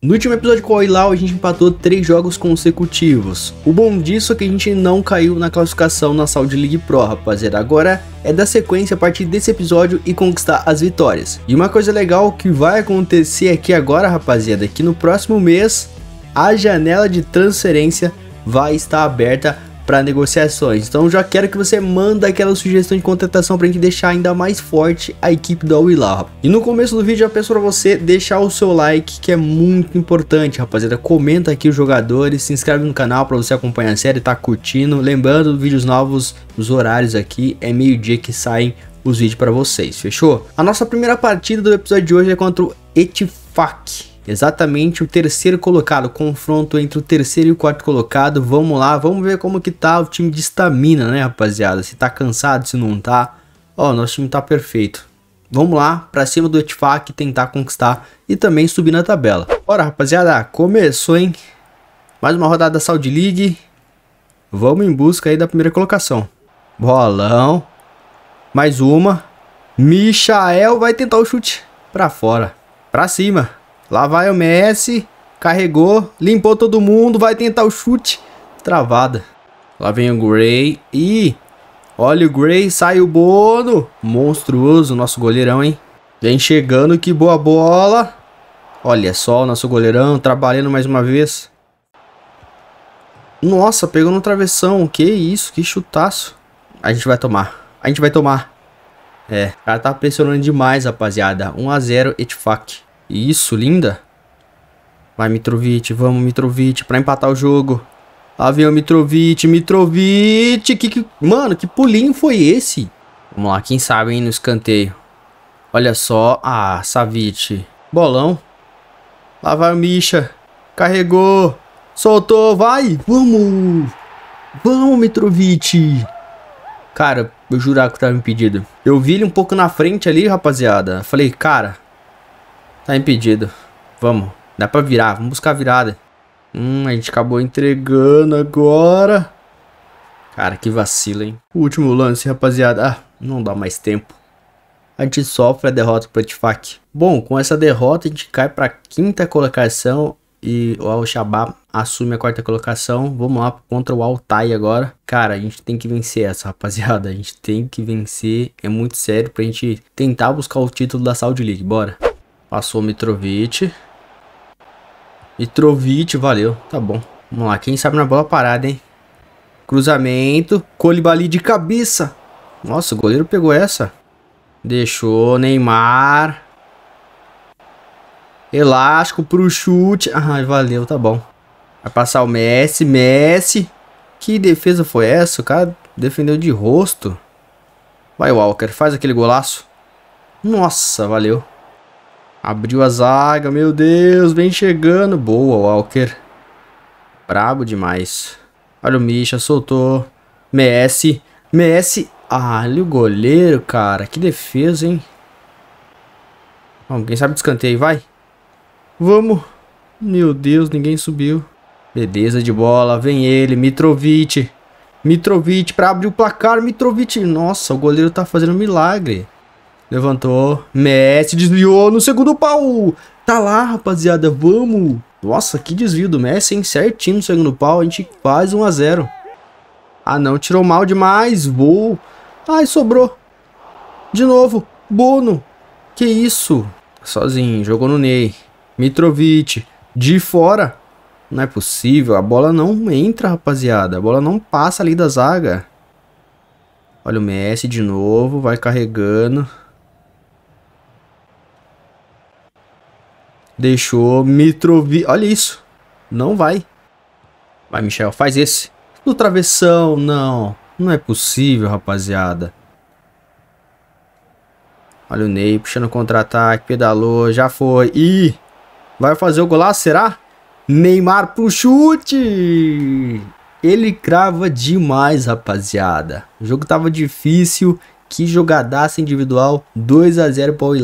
No último episódio com o Oilau, a gente empatou três jogos consecutivos. O bom disso é que a gente não caiu na classificação na Saudi League Pro, rapaziada. Agora é da sequência a partir desse episódio e conquistar as vitórias. E uma coisa legal que vai acontecer aqui agora, rapaziada, é que no próximo mês a janela de transferência vai estar aberta para negociações. Então já quero que você manda aquela sugestão de contratação para gente deixar ainda mais forte a equipe do Willar. E no começo do vídeo eu peço para você deixar o seu like, que é muito importante, rapaziada. Comenta aqui os jogadores, se inscreve no canal para você acompanhar a série, tá curtindo. Lembrando, vídeos novos os horários aqui, é meio-dia que saem os vídeos para vocês, fechou? A nossa primeira partida do episódio de hoje é contra o Etifak exatamente o terceiro colocado, confronto entre o terceiro e o quarto colocado. Vamos lá, vamos ver como que tá o time de estamina, né, rapaziada? Se tá cansado, se não tá. Ó, nosso time tá perfeito. Vamos lá, pra cima do Etfac tentar conquistar e também subir na tabela. Bora, rapaziada, começou, hein? Mais uma rodada da Saudi League. Vamos em busca aí da primeira colocação. Bolão. Mais uma. Michael vai tentar o chute pra fora. Pra cima. Lá vai o Messi. Carregou. Limpou todo mundo. Vai tentar o chute. Travada. Lá vem o Gray. e Olha o Gray. Sai o Bono. Monstruoso nosso goleirão, hein? Vem chegando. Que boa bola. Olha só o nosso goleirão trabalhando mais uma vez. Nossa, pegou no travessão. Que isso, que chutaço. A gente vai tomar. A gente vai tomar. É, o cara tá pressionando demais, rapaziada. 1x0, Etfac. Isso, linda. Vai, Mitrovic, vamos, Mitrovic, pra empatar o jogo. Lá vem o Mitrovic, Mitrovic. Que, que... Mano, que pulinho foi esse? Vamos lá, quem sabe, hein, no escanteio. Olha só. Ah, Savic. Bolão. Lá vai o Misha. Carregou. Soltou, vai. Vamos. Vamos, Mitrovic. Cara, eu jurava que eu tava impedido. Eu vi ele um pouco na frente ali, rapaziada. Falei, cara, Tá impedido. Vamos. Dá pra virar. Vamos buscar a virada. Hum, a gente acabou entregando agora. Cara, que vacilo, hein? Último lance, rapaziada. Ah, não dá mais tempo. A gente sofre a derrota pro Atifac. Bom, com essa derrota a gente cai pra quinta colocação e o Al-Shabaab assume a quarta colocação. Vamos lá contra o Altai agora. Cara, a gente tem que vencer essa, rapaziada. A gente tem que vencer. É muito sério pra gente tentar buscar o título da Saudi League. Bora. Passou o Mitrovic. Mitrovic, valeu. Tá bom. Vamos lá, quem sabe na bola parada, hein? Cruzamento. Colibali de cabeça. Nossa, o goleiro pegou essa. Deixou Neymar. Elástico pro chute. Ah, valeu, tá bom. Vai passar o Messi, Messi. Que defesa foi essa? O cara defendeu de rosto. Vai, Walker, faz aquele golaço. Nossa, valeu. Abriu a zaga, meu Deus, vem chegando. Boa, Walker. Brabo demais. Olha o Misha, soltou. Messi, Messi. Ah, o goleiro, cara. Que defesa, hein? Alguém quem sabe descanteio, vai. Vamos. Meu Deus, ninguém subiu. Beleza de bola, vem ele, Mitrovic. Mitrovic para abrir o placar, Mitrovic. Nossa, o goleiro tá fazendo milagre. Levantou. Messi desviou no segundo pau. Tá lá, rapaziada. Vamos. Nossa, que desvio do Messi, hein? Certinho no segundo pau. A gente faz 1 a 0 Ah, não. Tirou mal demais. Vou. Ai, sobrou. De novo. Bono. Que isso? Sozinho. Jogou no Ney. Mitrovic. De fora. Não é possível. A bola não entra, rapaziada. A bola não passa ali da zaga. Olha o Messi de novo. Vai carregando. Deixou Mitrovic. Olha isso. Não vai. Vai, Michel, faz esse. No travessão, não. Não é possível, rapaziada. Olha o Ney puxando contra-ataque, pedalou, já foi. E vai fazer o golaço, será? Neymar pro chute! Ele crava demais, rapaziada. O jogo tava difícil, que jogadaça individual, 2 a 0 para o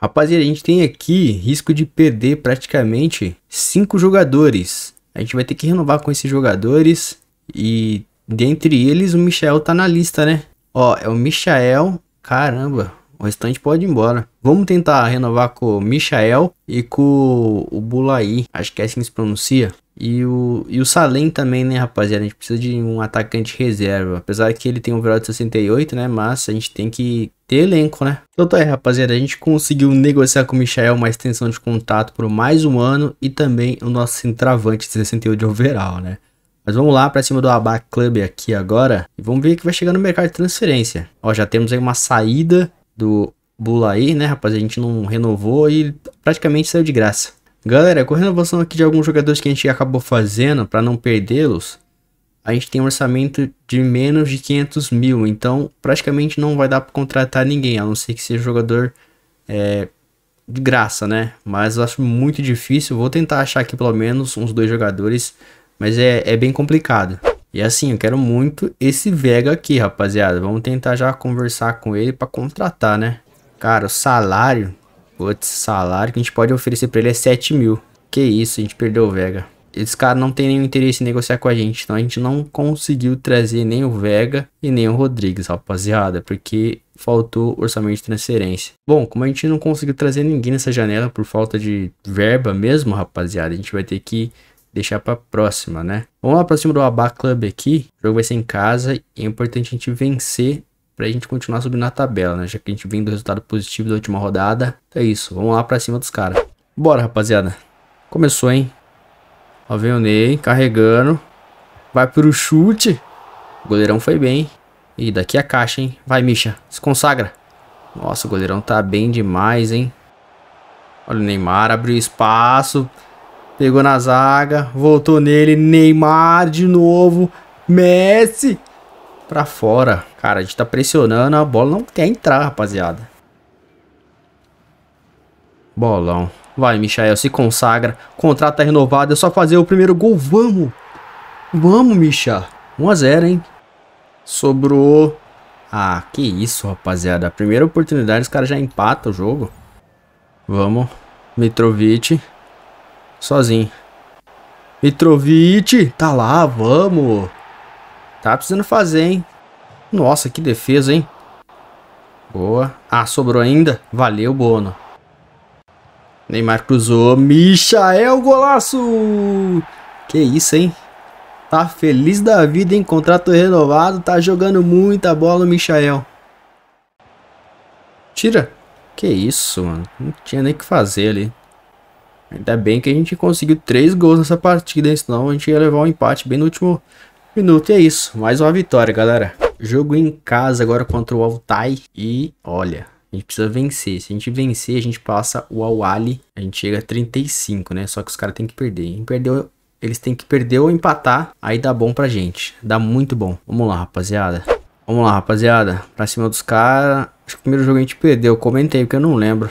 Rapaziada, a gente tem aqui risco de perder praticamente cinco jogadores. A gente vai ter que renovar com esses jogadores e dentre eles o Michael tá na lista, né? Ó, é o Michael, caramba, o restante pode ir embora. Vamos tentar renovar com o Michael e com o Bulaí. Acho que é assim que se pronuncia. E o, e o Salem também, né, rapaziada? A gente precisa de um atacante reserva. Apesar que ele tem um overall de 68, né? Mas a gente tem que ter elenco, né? Então tá aí, rapaziada. A gente conseguiu negociar com o Michael uma extensão de contrato por mais um ano e também o nosso centravante de 68 de overall, né? Mas vamos lá para cima do Abac Club aqui agora e vamos ver o que vai chegar no mercado de transferência. Ó, já temos aí uma saída do Bulaí, né, rapaz? A gente não renovou e praticamente saiu de graça. Galera, com a renovação aqui de alguns jogadores que a gente acabou fazendo para não perdê-los, a gente tem um orçamento de menos de 500 mil. Então, praticamente não vai dar para contratar ninguém, a não ser que seja jogador é, de graça, né? Mas eu acho muito difícil. Vou tentar achar aqui pelo menos uns dois jogadores, mas é, é bem complicado. E assim, eu quero muito esse Vega aqui, rapaziada. Vamos tentar já conversar com ele para contratar, né? Cara, o salário... Putz, salário que a gente pode oferecer para ele é 7 mil. Que isso, a gente perdeu o Vega. Esse cara não tem nenhum interesse em negociar com a gente, então a gente não conseguiu trazer nem o Vega e nem o Rodrigues, rapaziada, porque faltou orçamento de transferência. Bom, como a gente não conseguiu trazer ninguém nessa janela por falta de verba mesmo, rapaziada, a gente vai ter que deixar pra próxima, né? Vamos lá pra cima do Abá Club aqui. O jogo vai ser em casa e é importante a gente vencer pra gente continuar subindo na tabela, né? Já que a gente vem do resultado positivo da última rodada. Então é isso, vamos lá pra cima dos caras. Bora, rapaziada. Começou, hein? Ó, vem o Ney carregando. Vai pro chute. O goleirão foi bem. E daqui a caixa, hein? Vai, Misha. Se consagra. Nossa, o goleirão tá bem demais, hein? Olha o Neymar, abriu espaço. Pegou na zaga, voltou nele, Neymar de novo, Messi pra fora. Cara, a gente tá pressionando, a bola não quer entrar, rapaziada. Bolão. Vai, Michael, se consagra. Contrato tá renovado, é só fazer o primeiro gol. Vamos! Vamos, Micha. 1x0, hein? Sobrou. Ah, que isso, rapaziada. primeira oportunidade, os caras já empatam o jogo. Vamos. Mitrovic sozinho. Mitrovic, tá lá, vamos. Tá precisando fazer, hein? Nossa, que defesa, hein? Boa. Ah, sobrou ainda? Valeu, Bono. Neymar cruzou. Michael, golaço! Que isso, hein? Tá feliz da vida, hein? Contrato renovado. Tá jogando muita bola o Michael. Tira. Que isso, mano. Não tinha nem o que fazer ali. Ainda bem que a gente conseguiu três gols nessa partida, senão a gente ia levar um empate bem no último minuto. E é isso, mais uma vitória, galera. Jogo em casa agora contra o Altai e olha, a gente precisa vencer. Se a gente vencer, a gente passa o Awali, a gente chega a 35, né? Só que os caras têm que perder. Quem perdeu, eles têm que perder ou empatar, aí dá bom pra gente. Dá muito bom. Vamos lá, rapaziada. Vamos lá, rapaziada. Pra cima dos caras. Acho que o primeiro jogo a gente perdeu. Eu comentei, porque eu não lembro.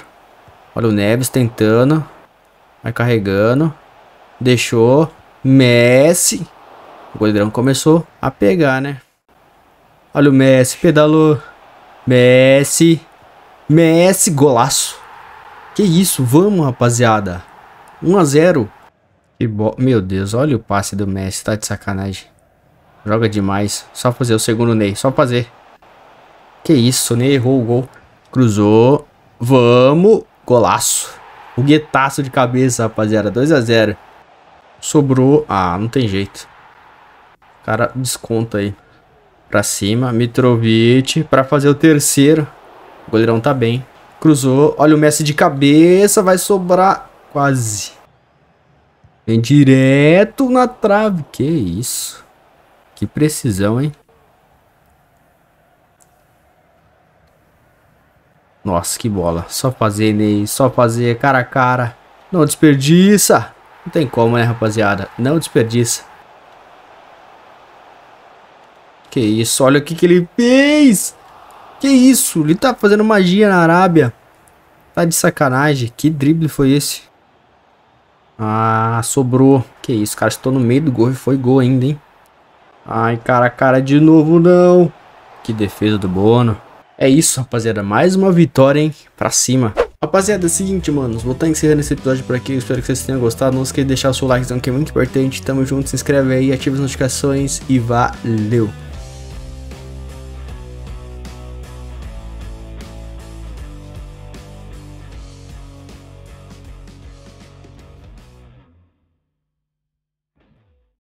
Olha o Neves tentando. Vai carregando. Deixou. Messi. O goleirão começou a pegar, né? Olha o Messi, pedalou. Messi. Messi, golaço. Que isso, vamos, rapaziada. 1 a 0. Que bo... Meu Deus, olha o passe do Messi, tá de sacanagem. Joga demais. Só fazer o segundo Ney, só fazer. Que isso, Ney errou o gol. Cruzou. Vamos, golaço. O de cabeça, rapaziada. 2x0. Sobrou. Ah, não tem jeito. O cara desconta aí. Pra cima. Mitrovic pra fazer o terceiro. O goleirão tá bem. Cruzou. Olha o Messi de cabeça. Vai sobrar. Quase. Vem direto na trave. Que isso. Que precisão, hein? Nossa, que bola. Só fazer, Ney. Só fazer cara a cara. Não desperdiça. Não tem como, né, rapaziada? Não desperdiça. Que isso. Olha o que, que ele fez. Que isso. Ele tá fazendo magia na Arábia. Tá de sacanagem. Que drible foi esse? Ah, sobrou. Que isso, cara. Estou no meio do gol e foi gol ainda, hein? Ai, cara, a cara, de novo não. Que defesa do Bono. É isso, rapaziada. Mais uma vitória, hein? Pra cima. Rapaziada, é o seguinte, mano, vou estar tá encerrando esse episódio por aqui, espero que vocês tenham gostado, não esqueça de deixar o seu likezão que é muito importante, tamo junto, se inscreve aí, ativa as notificações e valeu!